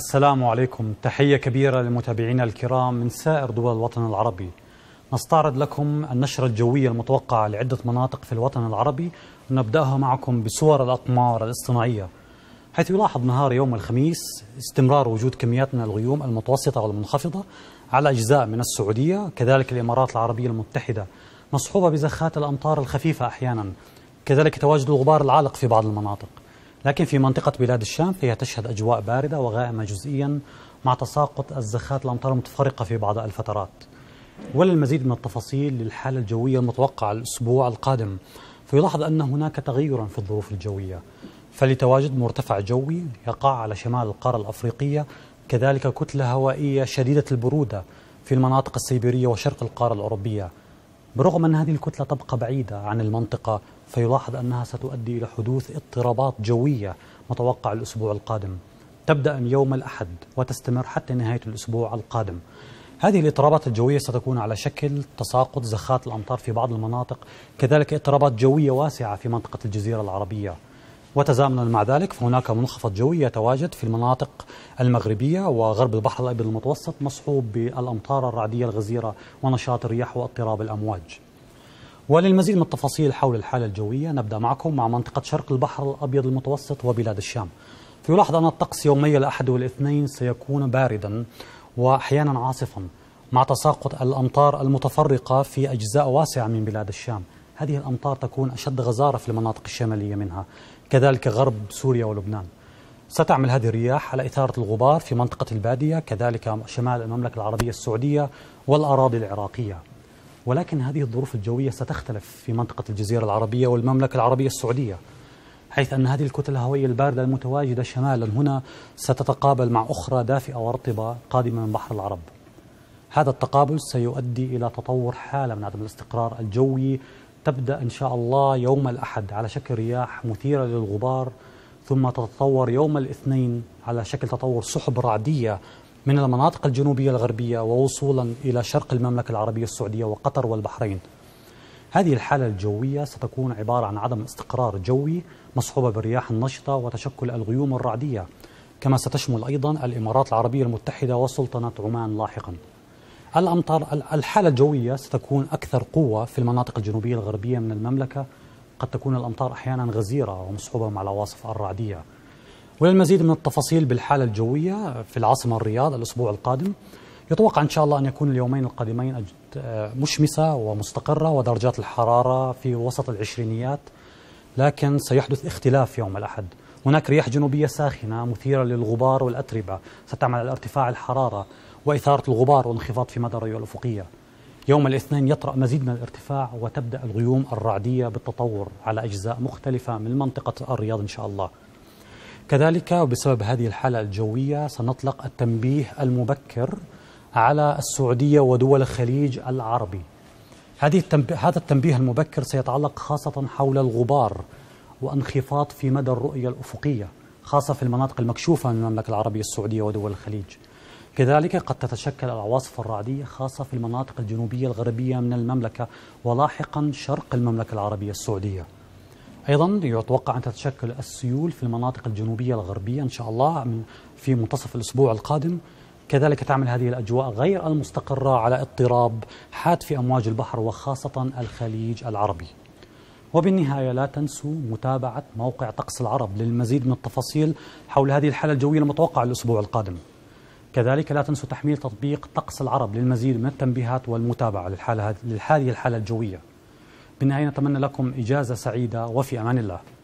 السلام عليكم تحية كبيرة لمتابعينا الكرام من سائر دول الوطن العربي نستعرض لكم النشرة الجوية المتوقعة لعدة مناطق في الوطن العربي ونبدأها معكم بصور الأقمار الاصطناعية حيث يلاحظ نهار يوم الخميس استمرار وجود كميات من الغيوم المتوسطة والمنخفضة على أجزاء من السعودية كذلك الإمارات العربية المتحدة مصحوبة بزخات الأمطار الخفيفة أحيانا كذلك تواجد الغبار العالق في بعض المناطق لكن في منطقة بلاد الشام فهي تشهد أجواء باردة وغائمة جزئيا مع تساقط الزخات الأمطار المتفرقة في بعض الفترات وللمزيد من التفاصيل للحالة الجوية المتوقعة الأسبوع القادم فيلاحظ أن هناك تغيرا في الظروف الجوية فلتواجد مرتفع جوي يقع على شمال القارة الأفريقية كذلك كتلة هوائية شديدة البرودة في المناطق السيبيرية وشرق القارة الأوروبية برغم أن هذه الكتلة تبقى بعيدة عن المنطقة فيلاحظ أنها ستؤدي إلى حدوث اضطرابات جوية متوقع الأسبوع القادم تبدأ من يوم الأحد وتستمر حتى نهاية الأسبوع القادم هذه الاضطرابات الجوية ستكون على شكل تساقط زخات الأمطار في بعض المناطق كذلك اضطرابات جوية واسعة في منطقة الجزيرة العربية وتزامنا مع ذلك فهناك منخفض جوي يتواجد في المناطق المغربية وغرب البحر الأبيض المتوسط مصحوب بالأمطار الرعدية الغزيرة ونشاط الرياح واضطراب الأمواج وللمزيد من التفاصيل حول الحالة الجوية نبدأ معكم مع منطقة شرق البحر الأبيض المتوسط وبلاد الشام فيلاحظ أن الطقس يومي الأحد والاثنين سيكون باردا وأحيانا عاصفا مع تساقط الأمطار المتفرقة في أجزاء واسعة من بلاد الشام هذه الأمطار تكون أشد غزارة في المناطق الشمالية منها كذلك غرب سوريا ولبنان ستعمل هذه الرياح على إثارة الغبار في منطقة البادية كذلك شمال المملكة العربية السعودية والأراضي العراقية ولكن هذه الظروف الجوية ستختلف في منطقة الجزيرة العربية والمملكة العربية السعودية حيث أن هذه الكتلة الهوائية الباردة المتواجدة شمالا هنا ستتقابل مع أخرى دافئة ورطبة قادمة من بحر العرب هذا التقابل سيؤدي إلى تطور حالة من عدم الاستقرار الجوي تبدأ إن شاء الله يوم الأحد على شكل رياح مثيرة للغبار ثم تتطور يوم الاثنين على شكل تطور سحب رعدية من المناطق الجنوبية الغربية ووصولا إلى شرق المملكة العربية السعودية وقطر والبحرين هذه الحالة الجوية ستكون عبارة عن عدم استقرار جوي مصحوبة بالرياح النشطة وتشكل الغيوم الرعدية كما ستشمل أيضا الإمارات العربية المتحدة وسلطنة عمان لاحقاً الأمطار الحالة الجوية ستكون أكثر قوة في المناطق الجنوبية الغربية من المملكة قد تكون الأمطار أحيانا غزيرة ومصحوبة مع العواصف الرعدية وللمزيد من التفاصيل بالحالة الجوية في العاصمة الرياض الأسبوع القادم يتوقع إن شاء الله أن يكون اليومين القادمين مشمسة ومستقرة ودرجات الحرارة في وسط العشرينيات لكن سيحدث اختلاف يوم الأحد هناك رياح جنوبية ساخنة مثيرة للغبار والأتربة ستعمل على ارتفاع الحرارة وإثارة الغبار والانخفاض في مدى الرؤية الأفقية يوم الاثنين يطرأ مزيد من الارتفاع وتبدأ الغيوم الرعدية بالتطور على أجزاء مختلفة من منطقة الرياض إن شاء الله كذلك وبسبب هذه الحالة الجوية سنطلق التنبيه المبكر على السعودية ودول الخليج العربي هذه التنبيه هذا التنبيه المبكر سيتعلق خاصة حول الغبار وانخفاض في مدى الرؤية الأفقية خاصة في المناطق المكشوفة من المملكة العربية السعودية ودول الخليج كذلك قد تتشكل العواصف الرعدية خاصة في المناطق الجنوبية الغربية من المملكة ولاحقا شرق المملكة العربية السعودية ايضا يتوقع ان تتشكل السيول في المناطق الجنوبيه الغربيه ان شاء الله من في منتصف الاسبوع القادم كذلك تعمل هذه الاجواء غير المستقره على اضطراب حاد في امواج البحر وخاصه الخليج العربي وبالنهاية لا تنسوا متابعة موقع طقس العرب للمزيد من التفاصيل حول هذه الحالة الجوية المتوقعة الأسبوع القادم كذلك لا تنسوا تحميل تطبيق طقس العرب للمزيد من التنبيهات والمتابعة للحالة هذه الحالة الجوية بالنهاية نتمنى لكم إجازة سعيدة وفي أمان الله